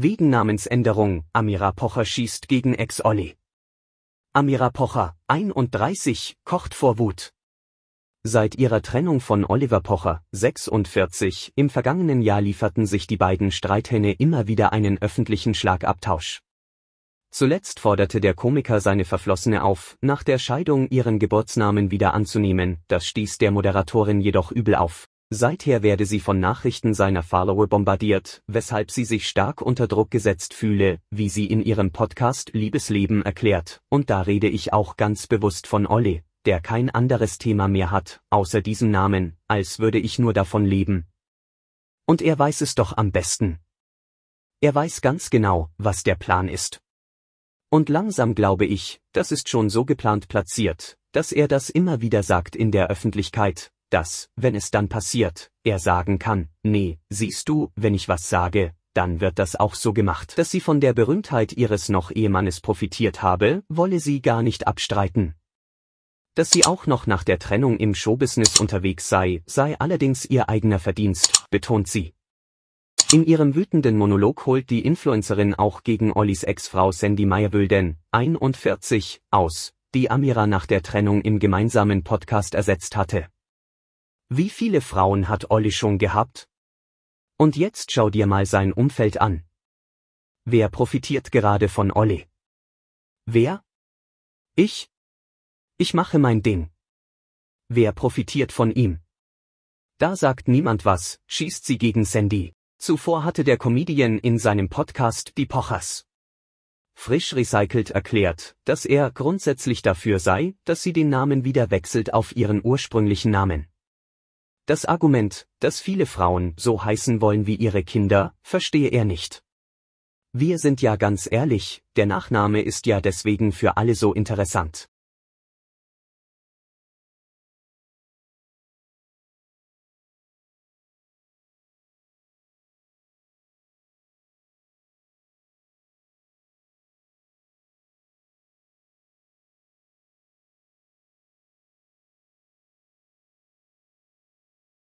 Wegen Namensänderung, Amira Pocher schießt gegen Ex-Olli. Amira Pocher, 31, kocht vor Wut. Seit ihrer Trennung von Oliver Pocher, 46, im vergangenen Jahr lieferten sich die beiden Streithähne immer wieder einen öffentlichen Schlagabtausch. Zuletzt forderte der Komiker seine Verflossene auf, nach der Scheidung ihren Geburtsnamen wieder anzunehmen, das stieß der Moderatorin jedoch übel auf. Seither werde sie von Nachrichten seiner Follower bombardiert, weshalb sie sich stark unter Druck gesetzt fühle, wie sie in ihrem Podcast Liebesleben erklärt, und da rede ich auch ganz bewusst von Olli, der kein anderes Thema mehr hat, außer diesem Namen, als würde ich nur davon leben. Und er weiß es doch am besten. Er weiß ganz genau, was der Plan ist. Und langsam glaube ich, das ist schon so geplant platziert, dass er das immer wieder sagt in der Öffentlichkeit, dass, wenn es dann passiert, er sagen kann, nee, siehst du, wenn ich was sage, dann wird das auch so gemacht. Dass sie von der Berühmtheit ihres noch Ehemannes profitiert habe, wolle sie gar nicht abstreiten. Dass sie auch noch nach der Trennung im Showbusiness unterwegs sei, sei allerdings ihr eigener Verdienst, betont sie. In ihrem wütenden Monolog holt die Influencerin auch gegen Ollis Ex-Frau Sandy Meyerbülden, 41, aus, die Amira nach der Trennung im gemeinsamen Podcast ersetzt hatte. Wie viele Frauen hat Olli schon gehabt? Und jetzt schau dir mal sein Umfeld an. Wer profitiert gerade von Olli? Wer? Ich? Ich mache mein Ding. Wer profitiert von ihm? Da sagt niemand was, schießt sie gegen Sandy. Zuvor hatte der Comedian in seinem Podcast Die Pochers. Frisch recycelt erklärt, dass er grundsätzlich dafür sei, dass sie den Namen wieder wechselt auf ihren ursprünglichen Namen. Das Argument, dass viele Frauen so heißen wollen wie ihre Kinder, verstehe er nicht. Wir sind ja ganz ehrlich, der Nachname ist ja deswegen für alle so interessant.